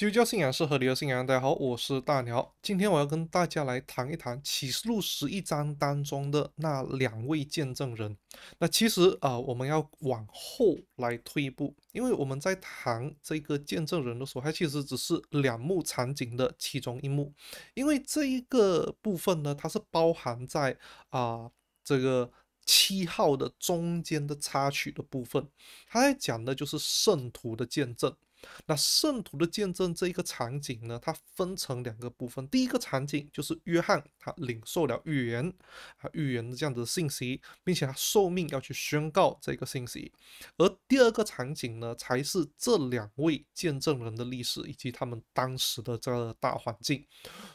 基督教信仰是合理的信仰。大家好，我是大鸟。今天我要跟大家来谈一谈启示录十一章当中的那两位见证人。那其实啊，我们要往后来退一步，因为我们在谈这个见证人的时候，它其实只是两幕场景的其中一幕。因为这一个部分呢，它是包含在啊这个七号的中间的插曲的部分。它在讲的就是圣徒的见证。那圣徒的见证这一个场景呢，它分成两个部分。第一个场景就是约翰他领受了预言啊，预言的这样子的信息，并且他受命要去宣告这个信息。而第二个场景呢，才是这两位见证人的历史以及他们当时的这个大环境。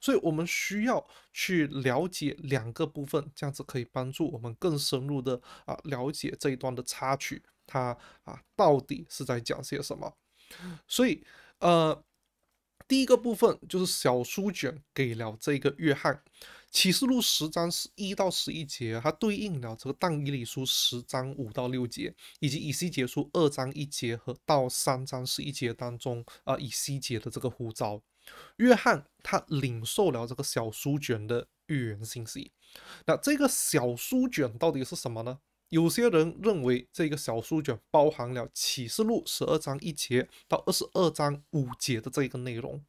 所以我们需要去了解两个部分，这样子可以帮助我们更深入的啊了解这一段的插曲，它啊到底是在讲些什么。所以，呃，第一个部分就是小书卷给了这个约翰。启示录十章是一到十一节，它对应了这个但以理书十章五到六节，以及以西结书二章一节和到三章十一节当中啊，以西结的这个呼召。约翰他领受了这个小书卷的预言信息。那这个小书卷到底是什么呢？有些人认为这个小书卷包含了启示录十二章一节到二十二章五节的这个内容，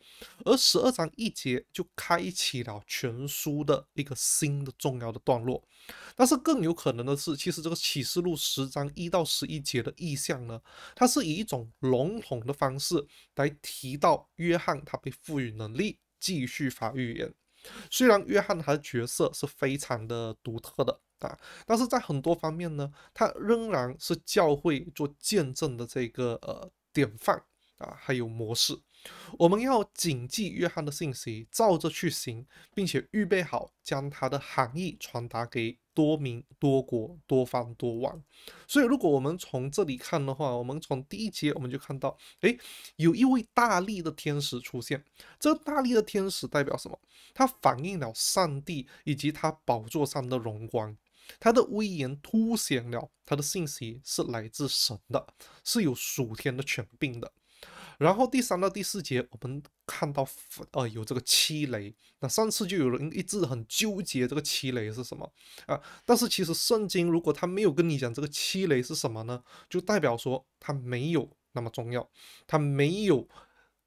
而十二章一节就开启了全书的一个新的重要的段落。但是更有可能的是，其实这个启示录十章一到十一节的意象呢，它是以一种笼统的方式来提到约翰他被赋予能力继续发预言。虽然约翰他的角色是非常的独特的啊，但是在很多方面呢，他仍然是教会做见证的这个呃典范啊，还有模式。我们要谨记约翰的信息，照着去行，并且预备好将他的含义传达给多民、多国、多方、多王。所以，如果我们从这里看的话，我们从第一节我们就看到，诶，有一位大力的天使出现。这个大力的天使代表什么？它反映了上帝以及他宝座上的荣光，他的威严凸显了他的信息是来自神的，是有属天的权柄的。然后第三到第四节，我们看到，呃，有这个七雷。那上次就有人一直很纠结这个七雷是什么啊？但是其实圣经如果他没有跟你讲这个七雷是什么呢？就代表说他没有那么重要，他没有，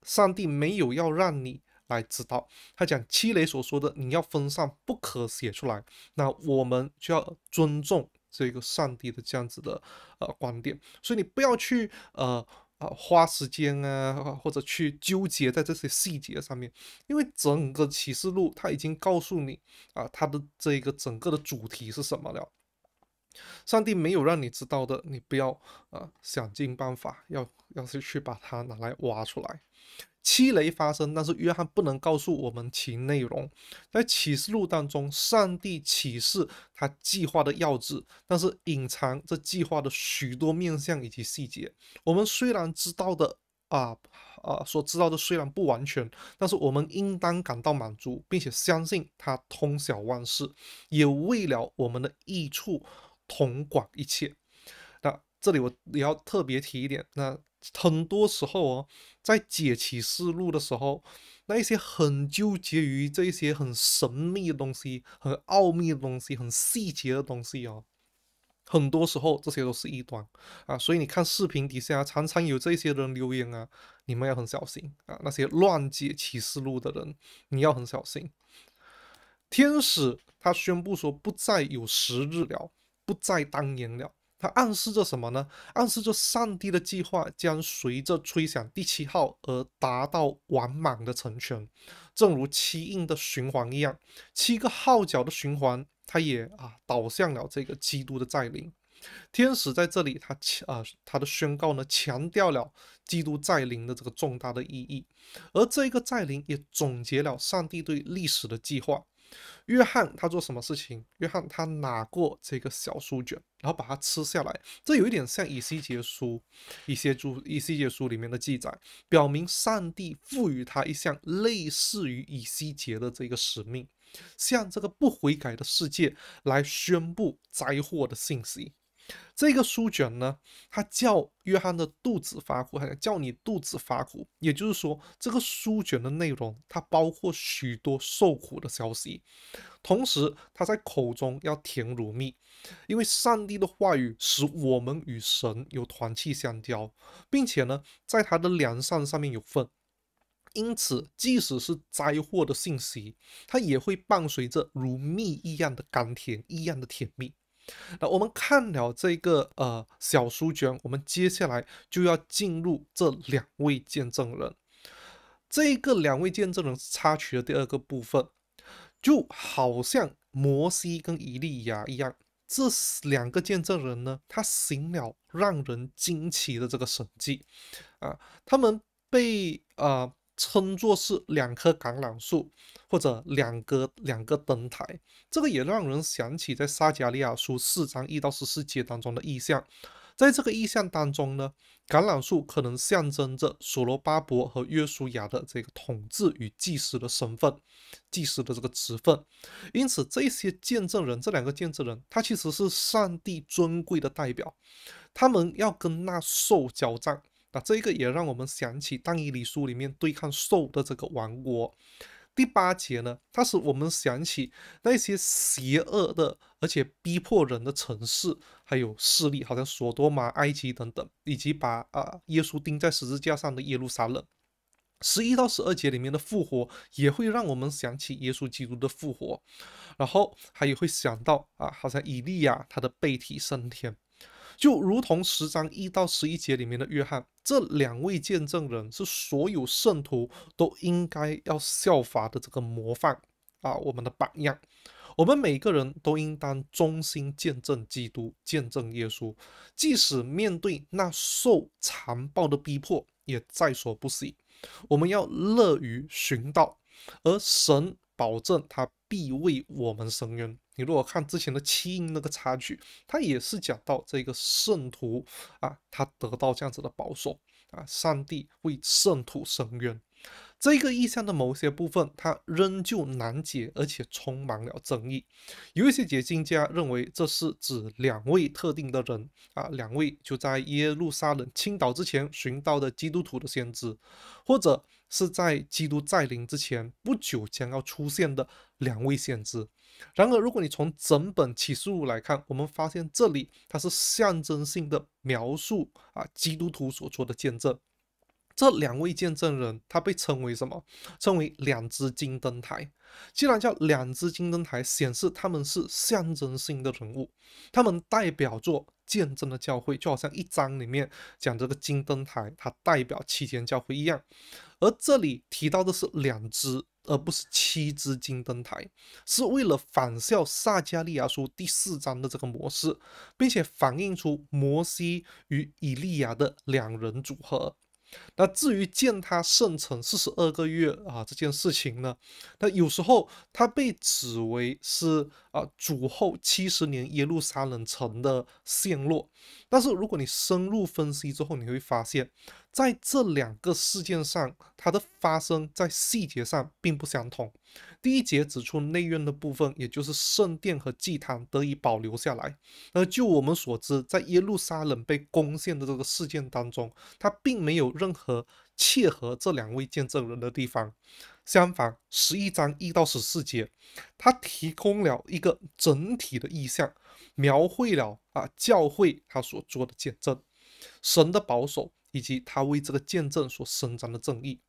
上帝没有要让你来知道。他讲七雷所说的，你要分散，不可写出来。那我们就要尊重这个上帝的这样子的呃观点，所以你不要去呃。啊，花时间啊，或者去纠结在这些细节上面，因为整个启示录它已经告诉你啊，他的这一个整个的主题是什么了。上帝没有让你知道的，你不要啊，想尽办法要要是去把它拿来挖出来。七雷发生，但是约翰不能告诉我们其内容。在启示录当中，上帝启示他计划的要旨，但是隐藏这计划的许多面相以及细节。我们虽然知道的啊啊所知道的虽然不完全，但是我们应当感到满足，并且相信他通晓万事，也为了我们的益处统管一切。那这里我也要特别提一点，那。很多时候哦，在解启示录的时候，那一些很纠结于这些很神秘的东西、很奥秘的东西、很细节的东西哦，很多时候这些都是异端啊，所以你看视频底下常常有这些人留言啊，你们要很小心啊，那些乱解启示录的人，你要很小心。天使他宣布说，不再有十日了，不再当年了。它暗示着什么呢？暗示着上帝的计划将随着吹响第七号而达到完满的成全，正如七印的循环一样，七个号角的循环，它也啊导向了这个基督的再临。天使在这里，他啊他的宣告呢，强调了基督再临的这个重大的意义，而这个再临也总结了上帝对历史的计划。约翰他做什么事情？约翰他拿过这个小书卷，然后把它吃下来。这有一点像以西结书，以西结以西结书里面的记载，表明上帝赋予他一项类似于以西结的这个使命，向这个不悔改的世界来宣布灾祸的信息。这个书卷呢，它叫约翰的肚子发苦，还叫你肚子发苦。也就是说，这个书卷的内容它包括许多受苦的消息，同时他在口中要甜如蜜，因为上帝的话语使我们与神有团契相交，并且呢，在他的良善上面有份。因此，即使是灾祸的信息，它也会伴随着如蜜一样的甘甜，一样的甜蜜。那我们看了这个呃小书卷，我们接下来就要进入这两位见证人。这个两位见证人是插曲的第二个部分，就好像摩西跟以利亚一样，这两个见证人呢，他行了让人惊奇的这个神迹啊，他们被啊。称作是两棵橄榄树，或者两个两个灯台，这个也让人想起在撒迦利亚书四章一到十四节当中的意象。在这个意象当中呢，橄榄树可能象征着所罗巴伯和约书亚的这个统治与祭司的身份，祭司的这个职分。因此，这些见证人，这两个见证人，他其实是上帝尊贵的代表，他们要跟那兽交战。这个也让我们想起《但以理书》里面对抗兽的这个王国。第八节呢，它使我们想起那些邪恶的，而且逼迫人的城市，还有势力，好像索多玛、埃及等等，以及把啊耶稣钉在十字架上的耶路撒冷。十一到十二节里面的复活，也会让我们想起耶稣基督的复活，然后还有会想到啊，好像以利亚他的背体升天。就如同十章一到十一节里面的约翰，这两位见证人是所有圣徒都应该要效法的这个模范啊，我们的榜样。我们每个人都应当忠心见证基督，见证耶稣，即使面对那受残暴的逼迫，也在所不惜。我们要乐于寻道，而神保证他必为我们伸冤。你如果看之前的七印那个插曲，它也是讲到这个圣徒啊，他得到这样子的保守啊，上帝为圣徒伸冤。这个意象的某些部分，它仍旧难解，而且充满了争议。有一些解经家认为，这是指两位特定的人啊，两位就在耶路撒冷倾倒之前寻到的基督徒的先知，或者。是在基督再临之前不久将要出现的两位先知。然而，如果你从整本启示录来看，我们发现这里它是象征性的描述啊基督徒所做的见证。这两位见证人，他被称为什么？称为两只金灯台。既然叫两只金灯台，显示他们是象征性的人物，他们代表作。见证的教会就好像一章里面讲这个金灯台，它代表七间教会一样，而这里提到的是两只而不是七只金灯台，是为了仿效撒加利亚书第四章的这个模式，并且反映出摩西与以利亚的两人组合。那至于见他圣城四十二个月啊这件事情呢，那有时候他被指为是。啊，主后七十年耶路撒冷城的陷落，但是如果你深入分析之后，你会发现，在这两个事件上，它的发生在细节上并不相同。第一节指出内院的部分，也就是圣殿和祭坛得以保留下来。而就我们所知，在耶路撒冷被攻陷的这个事件当中，它并没有任何切合这两位见证人的地方。相反，十一章一到十四节，他提供了一个整体的意象，描绘了啊教会他所做的见证，神的保守以及他为这个见证所伸张的正义。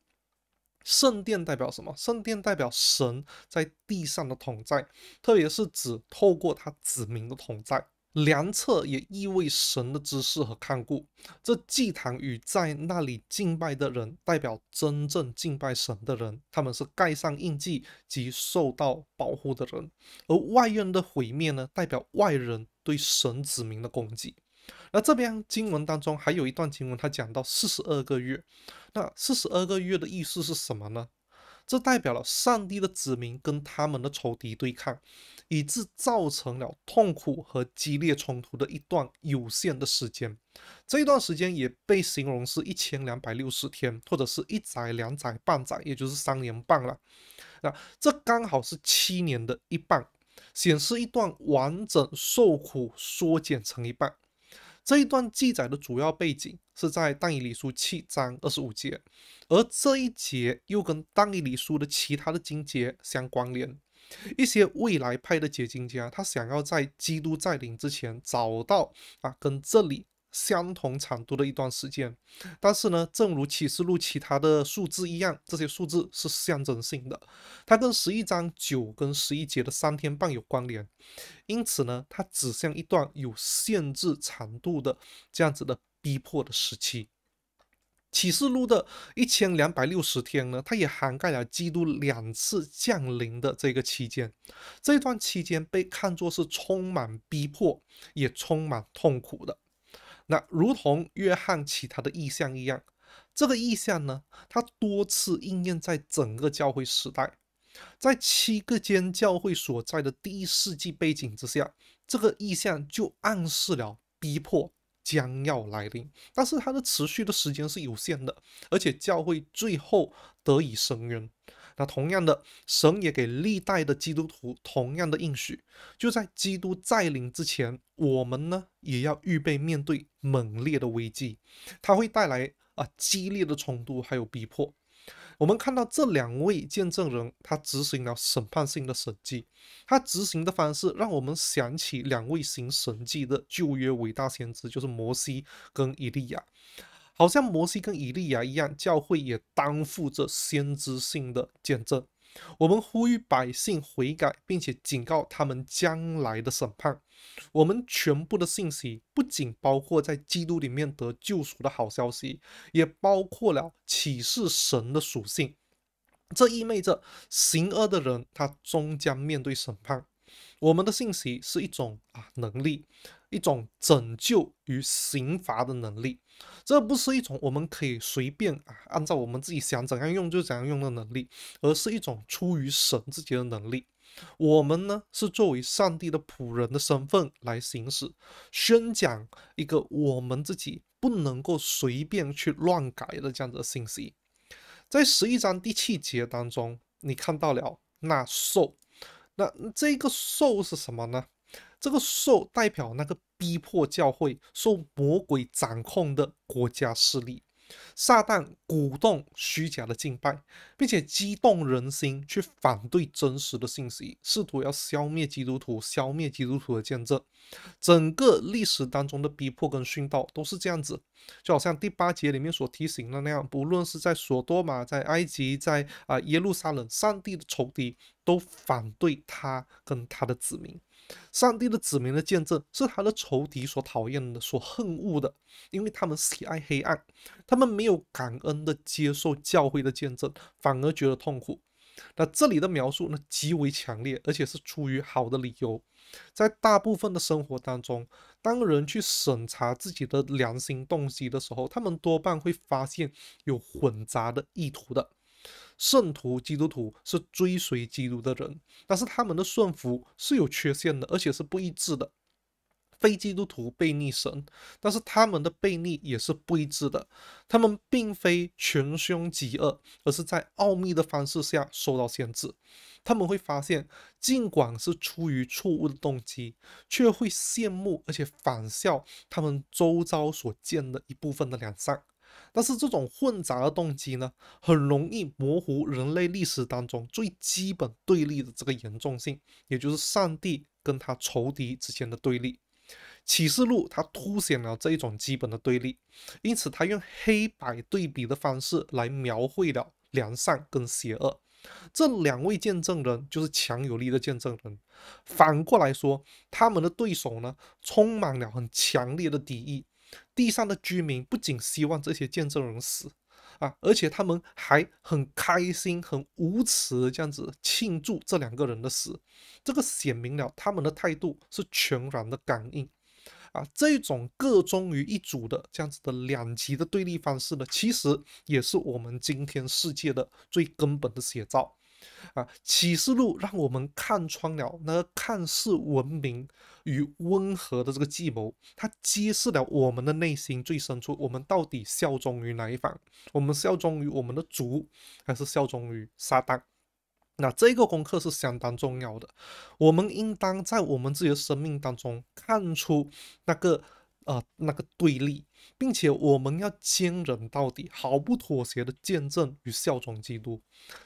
圣殿代表什么？圣殿代表神在地上的同在，特别是指透过他子民的同在。良策也意味神的注视和看顾。这祭坛与在那里敬拜的人，代表真正敬拜神的人，他们是盖上印记及受到保护的人。而外院的毁灭呢，代表外人对神子民的攻击。那这边经文当中还有一段经文，它讲到四十二个月。那四十二个月的意思是什么呢？这代表了上帝的子民跟他们的仇敌对抗，以致造成了痛苦和激烈冲突的一段有限的时间。这一段时间也被形容是一千两百六十天，或者是一载、两载半载，也就是三年半了。那这刚好是七年的一半，显示一段完整受苦缩减成一半。这一段记载的主要背景是在《但以理书》七章二十五节，而这一节又跟《但以理书》的其他的经节相关联。一些未来派的解经家，他想要在基督再临之前找到啊，跟这里。相同长度的一段时间，但是呢，正如启示录其他的数字一样，这些数字是象征性的，它跟十一章九跟十一节的三天半有关联，因此呢，它指向一段有限制长度的这样子的逼迫的时期。启示录的一千两百六十天呢，它也涵盖了基督两次降临的这个期间，这段期间被看作是充满逼迫，也充满痛苦的。那如同约翰其他的意象一样，这个意象呢，它多次应验在整个教会时代，在七个间教会所在的第一世纪背景之下，这个意象就暗示了逼迫将要来临，但是它的持续的时间是有限的，而且教会最后得以伸冤。那同样的，神也给历代的基督徒同样的应许，就在基督再临之前，我们呢也要预备面对猛烈的危机，它会带来啊激烈的冲突，还有逼迫。我们看到这两位见证人，他执行了审判性的审计，他执行的方式让我们想起两位行审计的旧约伟大先知，就是摩西跟以利亚。好像摩西跟以利亚一样，教会也担负着先知性的见证。我们呼吁百姓悔改，并且警告他们将来的审判。我们全部的信息不仅包括在基督里面得救赎的好消息，也包括了启示神的属性。这意味着行恶的人他终将面对审判。我们的信息是一种啊能力。一种拯救与刑罚的能力，这不是一种我们可以随便啊，按照我们自己想怎样用就怎样用的能力，而是一种出于神自己的能力。我们呢是作为上帝的仆人的身份来行使，宣讲一个我们自己不能够随便去乱改的这样的信息。在十一章第七节当中，你看到了那兽，那这个兽是什么呢？这个兽代表那个逼迫教会、受魔鬼掌控的国家势力，撒旦鼓动虚假的敬拜，并且激动人心去反对真实的信息，试图要消灭基督徒、消灭基督徒的见证。整个历史当中的逼迫跟殉道都是这样子。就好像第八节里面所提醒的那样，不论是在索多玛、在埃及、在啊耶路撒冷，上帝的仇敌都反对他跟他的子民。上帝的子民的见证是他的仇敌所讨厌的、所恨恶的，因为他们喜爱黑暗，他们没有感恩的接受教会的见证，反而觉得痛苦。那这里的描述呢，极为强烈，而且是出于好的理由。在大部分的生活当中，当人去审查自己的良心动机的时候，他们多半会发现有混杂的意图的。圣徒基督徒是追随基督的人，但是他们的顺服是有缺陷的，而且是不一致的。非基督徒悖逆神，但是他们的背逆也是不一致的。他们并非穷凶极恶，而是在奥秘的方式下受到限制。他们会发现，尽管是出于错误的动机，却会羡慕而且反效他们周遭所见的一部分的两善。但是这种混杂的动机呢，很容易模糊人类历史当中最基本对立的这个严重性，也就是上帝跟他仇敌之间的对立。启示录它凸显了这一种基本的对立，因此它用黑白对比的方式来描绘了良善跟邪恶。这两位见证人就是强有力的见证人。反过来说，他们的对手呢，充满了很强烈的敌意。地上的居民不仅希望这些见证人死，啊，而且他们还很开心、很无耻，这样子庆祝这两个人的死。这个显明了他们的态度是全然的感应。啊，这种各忠于一组的这样子的两极的对立方式呢，其实也是我们今天世界的最根本的写照。啊，《启示录》让我们看穿了那看似文明与温和的这个计谋，它揭示了我们的内心最深处：我们到底效忠于哪一方？我们效忠于我们的主，还是效忠于撒旦？那这个功课是相当重要的，我们应当在我们自己的生命当中看出那个呃那个对立，并且我们要坚忍到底，毫不妥协的见证与效忠基督。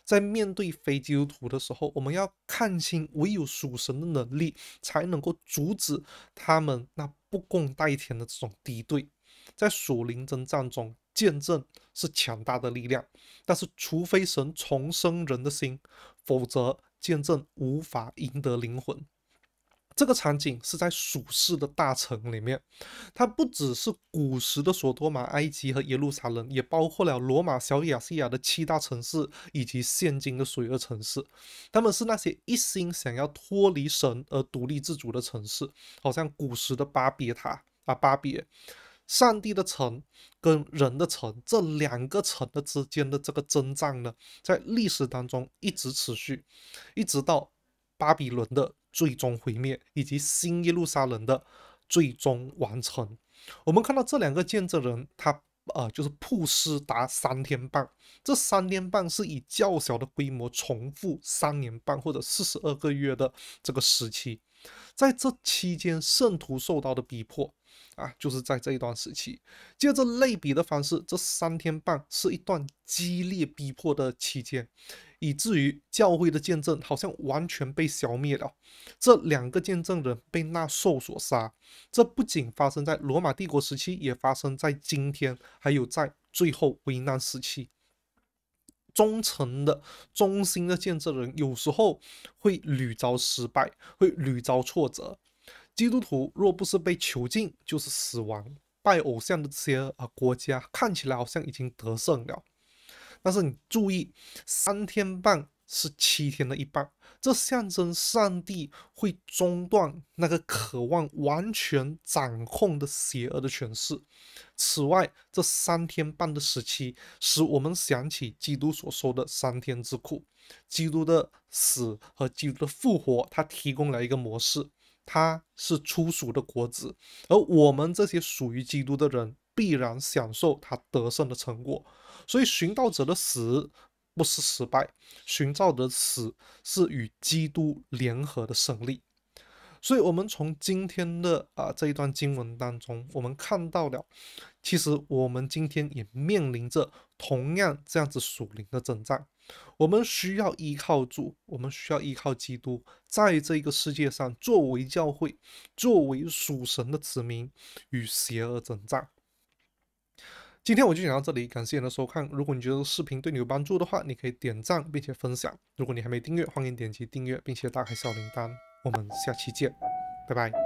在面对非基督徒的时候，我们要看清，唯有属神的能力才能够阻止他们那不共戴天的这种敌对。在属灵征战中，见证是强大的力量，但是除非神重生人的心。否则，见证无法赢得灵魂。这个场景是在蜀世的大城里面，它不只是古时的索多玛、埃及和耶路撒冷，也包括了罗马小亚细亚的七大城市以及现今的水多城市。他们是那些一心想要脱离神而独立自主的城市，好像古时的巴别塔啊，巴别。上帝的城跟人的城这两个城的之间的这个征战呢，在历史当中一直持续，一直到巴比伦的最终毁灭以及新耶路撒冷的最终完成。我们看到这两个见证人，他呃就是布施达三天半，这三天半是以较小的规模重复三年半或者四十二个月的这个时期，在这期间圣徒受到的逼迫。啊，就是在这一段时期，借着类比的方式，这三天半是一段激烈逼迫的期间，以至于教会的见证好像完全被消灭了。这两个见证人被那兽所杀，这不仅发生在罗马帝国时期，也发生在今天，还有在最后危难时期，忠诚的、忠心的见证人有时候会屡遭失败，会屡遭挫折。基督徒若不是被囚禁，就是死亡。拜偶像的这些啊国家看起来好像已经得胜了，但是你注意，三天半是七天的一半，这象征上帝会中断那个渴望完全掌控的邪恶的权势。此外，这三天半的时期使我们想起基督所说的三天之苦。基督的死和基督的复活，它提供了一个模式。他是出属的国子，而我们这些属于基督的人，必然享受他得胜的成果。所以寻道者的死不是失败，寻找的死是与基督联合的胜利。所以，我们从今天的啊这一段经文当中，我们看到了，其实我们今天也面临着同样这样子属灵的征战。我们需要依靠主，我们需要依靠基督，在这个世界上作为教会，作为属神的子民，与邪恶征战。今天我就讲到这里，感谢你的收看。如果你觉得视频对你有帮助的话，你可以点赞并且分享。如果你还没订阅，欢迎点击订阅并且打开小铃铛。我们下期见，拜拜。